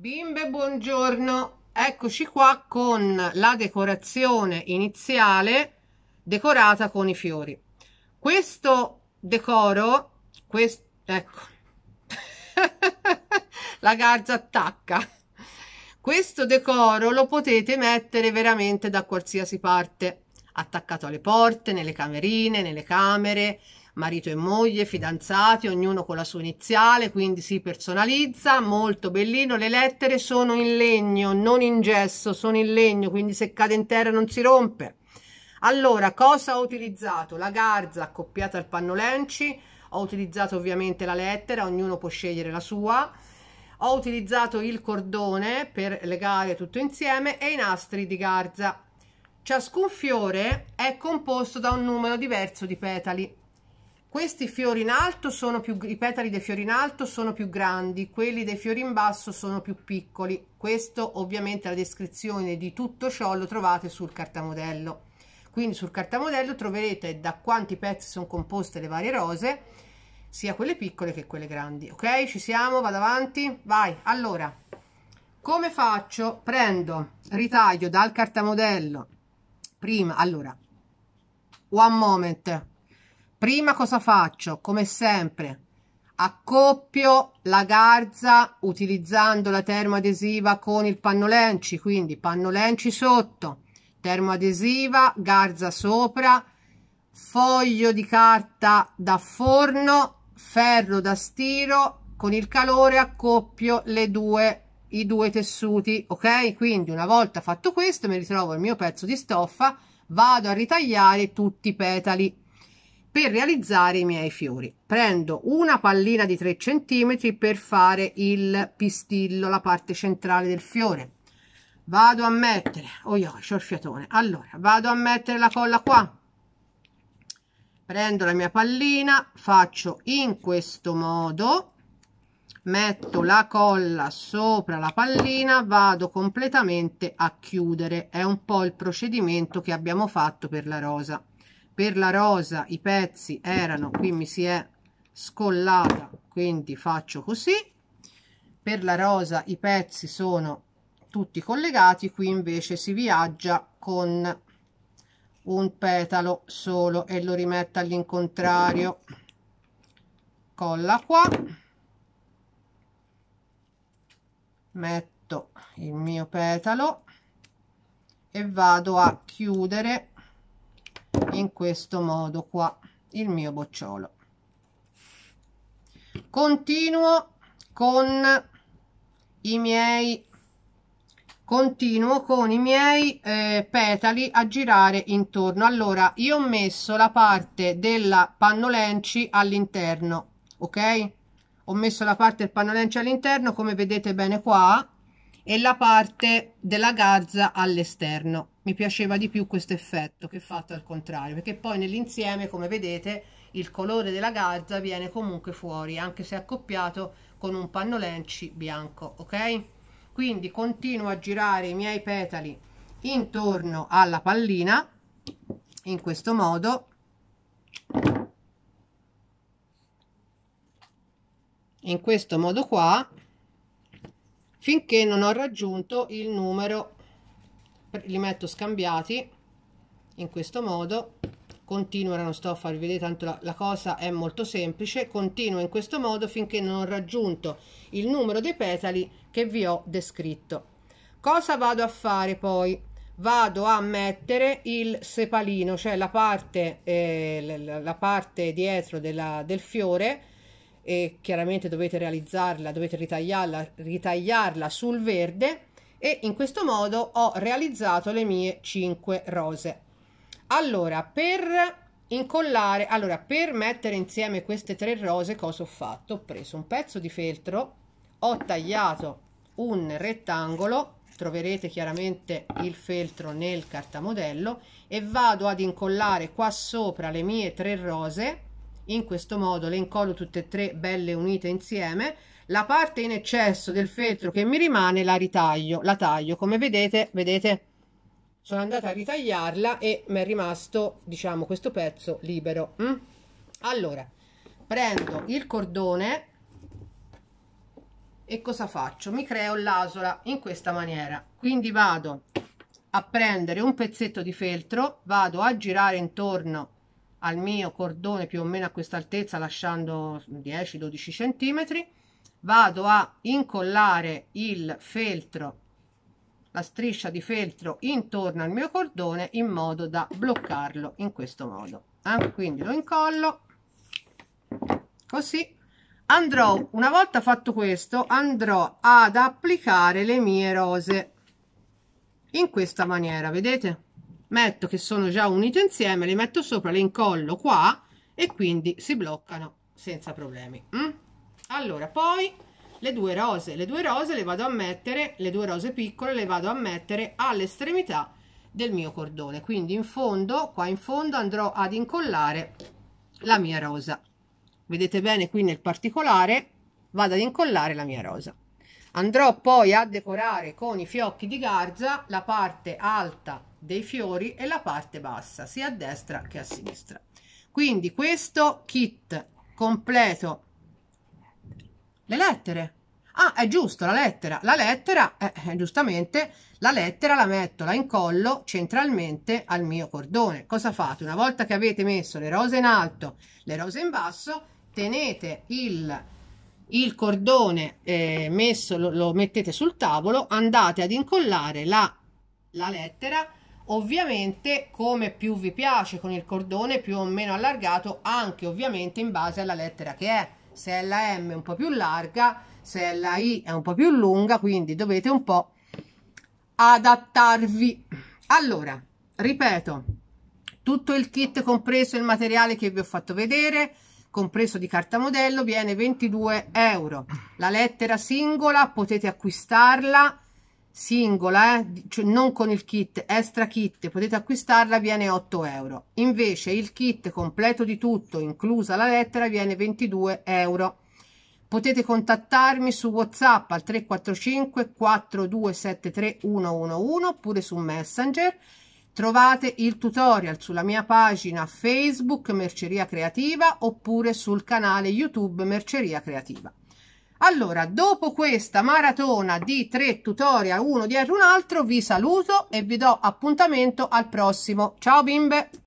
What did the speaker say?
Bimbe, buongiorno. Eccoci qua con la decorazione iniziale decorata con i fiori. Questo decoro, questo, ecco, la garza attacca. Questo decoro lo potete mettere veramente da qualsiasi parte, attaccato alle porte, nelle camerine, nelle camere, marito e moglie, fidanzati, ognuno con la sua iniziale, quindi si personalizza, molto bellino. Le lettere sono in legno, non in gesso, sono in legno, quindi se cade in terra non si rompe. Allora, cosa ho utilizzato? La garza accoppiata al pannolenci, ho utilizzato ovviamente la lettera, ognuno può scegliere la sua. Ho utilizzato il cordone per legare tutto insieme e i nastri di garza. Ciascun fiore è composto da un numero diverso di petali questi fiori in alto sono più i petali dei fiori in alto sono più grandi quelli dei fiori in basso sono più piccoli questo ovviamente la descrizione di tutto ciò lo trovate sul cartamodello quindi sul cartamodello troverete da quanti pezzi sono composte le varie rose sia quelle piccole che quelle grandi ok ci siamo vado avanti vai allora come faccio prendo ritaglio dal cartamodello prima allora one moment prima cosa faccio come sempre accoppio la garza utilizzando la termoadesiva con il pannolenci quindi pannolenci sotto termoadesiva garza sopra foglio di carta da forno ferro da stiro con il calore accoppio le due i due tessuti ok quindi una volta fatto questo mi ritrovo il mio pezzo di stoffa vado a ritagliare tutti i petali per realizzare i miei fiori. Prendo una pallina di 3 cm per fare il pistillo, la parte centrale del fiore. Vado a mettere, oh io ho il fiatone, allora vado a mettere la colla qua. Prendo la mia pallina, faccio in questo modo, metto la colla sopra la pallina, vado completamente a chiudere. È un po' il procedimento che abbiamo fatto per la rosa per la rosa i pezzi erano qui mi si è scollata quindi faccio così per la rosa i pezzi sono tutti collegati qui invece si viaggia con un petalo solo e lo rimetto all'incontrario colla qua metto il mio petalo e vado a chiudere in questo modo qua il mio bocciolo continuo con i miei continuo con i miei eh, petali a girare intorno allora io ho messo la parte della pannolenci all'interno ok ho messo la parte del pannolenci all'interno come vedete bene qua e la parte della garza all'esterno. Mi piaceva di più questo effetto che fatto al contrario, perché poi nell'insieme, come vedete, il colore della garza viene comunque fuori, anche se accoppiato con un panno lenci bianco, ok? Quindi continuo a girare i miei petali intorno alla pallina, in questo modo, in questo modo qua, finché non ho raggiunto il numero li metto scambiati in questo modo continuo ora non sto a farvi vedere tanto la, la, cosa è molto semplice continuo in questo modo finché non ho raggiunto il numero dei petali che vi ho descritto cosa vado a fare poi vado a mettere il sepalino cioè la parte eh, la parte dietro della, del fiore e chiaramente dovete realizzarla, dovete ritagliarla, ritagliarla sul verde e in questo modo ho realizzato le mie 5 rose. Allora, per incollare, allora per mettere insieme queste tre rose cosa ho fatto? Ho preso un pezzo di feltro, ho tagliato un rettangolo troverete chiaramente il feltro nel cartamodello e vado ad incollare qua sopra le mie tre rose in questo modo le incollo tutte e tre belle unite insieme la parte in eccesso del feltro che mi rimane la ritaglio la taglio come vedete vedete sono andata a ritagliarla e mi è rimasto diciamo questo pezzo libero mm? allora prendo il cordone e cosa faccio mi creo l'asola in questa maniera quindi vado a prendere un pezzetto di feltro vado a girare intorno al mio cordone più o meno a questa altezza lasciando 10-12 centimetri vado a incollare il feltro la striscia di feltro intorno al mio cordone in modo da bloccarlo in questo modo eh? quindi lo incollo così andrò una volta fatto questo andrò ad applicare le mie rose in questa maniera vedete metto che sono già unite insieme le metto sopra le incollo qua e quindi si bloccano senza problemi mm? allora poi le due rose le due rose le vado a mettere le due rose piccole le vado a mettere all'estremità del mio cordone quindi in fondo qua in fondo andrò ad incollare la mia rosa vedete bene qui nel particolare vado ad incollare la mia rosa andrò poi a decorare con i fiocchi di garza la parte alta dei fiori e la parte bassa sia a destra che a sinistra quindi questo kit completo le lettere ah è giusto la lettera la lettera eh, eh, giustamente la lettera la metto la incollo centralmente al mio cordone cosa fate una volta che avete messo le rose in alto le rose in basso tenete il il cordone eh, messo lo, lo, mettete sul tavolo andate ad incollare la, la lettera ovviamente come più vi piace con il cordone più o meno allargato anche ovviamente in base alla lettera che è se è la M è un po' più larga se è la I è un po' più lunga quindi dovete un po' adattarvi allora ripeto tutto il kit compreso il materiale che vi ho fatto vedere compreso di carta modello viene 22 euro la lettera singola potete acquistarla singola, eh? cioè non con il kit, extra kit, potete acquistarla, viene 8 euro. Invece il kit completo di tutto, inclusa la lettera, viene 22 euro. Potete contattarmi su WhatsApp al 345 4273 111 oppure su Messenger. Trovate il tutorial sulla mia pagina Facebook Merceria Creativa oppure sul canale YouTube Merceria Creativa. Allora, dopo questa maratona di tre tutorial, uno dietro un altro, vi saluto e vi do appuntamento al prossimo. Ciao bimbe!